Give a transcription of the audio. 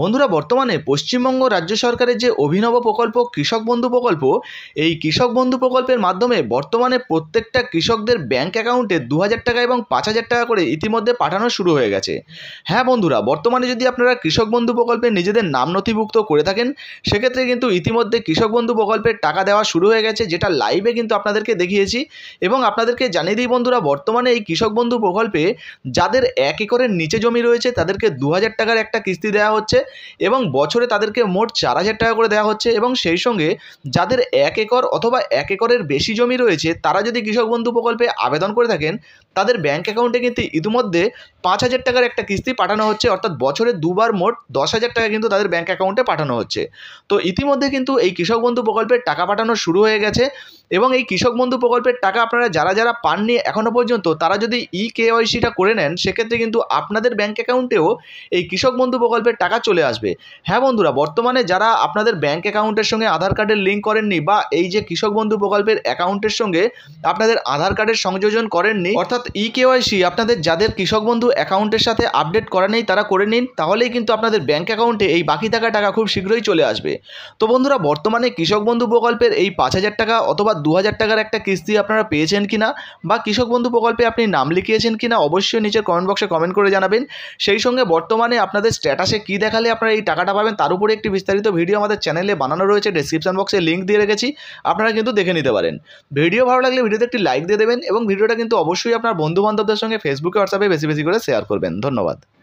বন্ধুরা বর্তমানে পশ্চিমবঙ্গ রাজ্য সরকারের যে অভিনব প্রকল্প কৃষক বন্ধু প্রকল্প এই কৃষক বন্ধু প্রকল্পের মাধ্যমে বর্তমানে প্রত্যেকটা কৃষকদের ব্যাংক অ্যাকাউন্টে দু হাজার টাকা এবং পাঁচ হাজার টাকা করে ইতিমধ্যে পাঠানো শুরু হয়ে গেছে হ্যাঁ বন্ধুরা বর্তমানে যদি আপনারা কৃষক বন্ধু প্রকল্পে নিজেদের নাম নথিভুক্ত করে থাকেন সেক্ষেত্রে কিন্তু ইতিমধ্যে কৃষক বন্ধু প্রকল্পের টাকা দেওয়া শুরু হয়ে গেছে যেটা লাইভে কিন্তু আপনাদেরকে দেখিয়েছি এবং আপনাদেরকে জানিয়ে দিই বন্ধুরা বর্তমানে এই কৃষক বন্ধু প্রকল্পে যাদের এক একরের নিচে জমি রয়েছে তাদেরকে দু হাজার টাকার একটা কিস্তি দেওয়া হচ্ছে এবং বছরে তাদেরকে মোট চার হাজার টাকা করে দেওয়া হচ্ছে এবং সেই সঙ্গে যাদের এক একর অথবা এক একরের বেশি জমি রয়েছে তারা যদি কৃষক বন্ধু প্রকল্পে আবেদন করে থাকেন তাদের ব্যাঙ্ক অ্যাকাউন্টে কিন্তু ইতিমধ্যে পাঁচ হাজার টাকার একটা কিস্তি পাঠানো হচ্ছে অর্থাৎ বছরে দুবার মোট দশ হাজার টাকা কিন্তু তাদের ব্যাঙ্ক অ্যাকাউন্টে পাঠানো হচ্ছে তো ইতিমধ্যে কিন্তু এই কৃষক বন্ধু প্রকল্পের টাকা পাঠানো শুরু হয়ে গেছে এবং এই কৃষক বন্ধু প্রকল্পের টাকা আপনারা যারা যারা পাননি এখনও পর্যন্ত তারা যদি ই কেওয়াইসিটা করে নেন সেক্ষেত্রে কিন্তু আপনাদের ব্যাঙ্ক অ্যাকাউন্টেও এই কৃষক বন্ধু প্রকল্পের টাকা চলে আসবে হ্যাঁ বন্ধুরা বর্তমানে যারা আপনাদের ব্যাঙ্ক অ্যাকাউন্টের সঙ্গে আধার কার্ডের লিঙ্ক করেননি বা এই যে কৃষক বন্ধু প্রকল্পের অ্যাকাউন্টের সঙ্গে আপনাদের আধার কার্ডের সংযোজন করেননি অর্থাৎ ই কেওয়াইসি আপনাদের যাদের কৃষক বন্ধু অ্যাকাউন্টের সাথে আপডেট করা নেই তারা করে নিন তাহলেই কিন্তু আপনাদের ব্যাঙ্ক অ্যাকাউন্টে এই বাকি থাকা টাকা খুব শীঘ্রই চলে আসবে তো বন্ধুরা বর্তমানে কৃষক বন্ধু প্রকল্পের এই পাঁচ হাজার টাকা অথবা দু টাকার একটা কিস্তি আপনারা পেয়েছেন কি না বা কৃষক বন্ধু প্রকল্পে আপনি নাম লিখিয়েছেন কি না অবশ্যই নিচের কমেন্ট বক্সে কমেন্ট করে জানাবেন সেই সঙ্গে বর্তমানে আপনাদের স্ট্যাটাসে কী দেখালে আপনারা এই টাকাটা পাবেন তার উপরে একটি বিস্তারিত ভিডিও আমাদের চ্যানেলে বানানো রয়েছে ডিসক্রিপশন বক্সে লিঙ্ক দিয়ে রেখেছি আপনারা কিন্তু দেখে নিতে পারেন ভিডিও ভালো লাগলে ভিডিওতে একটি লাইক দিয়ে দেবেন এবং ভিডিওটা কিন্তু অবশ্যই আপনার বন্ধু বান্ধবদের সঙ্গে ফেসবুকে হোয়াটসঅ্যাপে বেশি বেশি করে শেয়ার করবেন ধন্যবাদ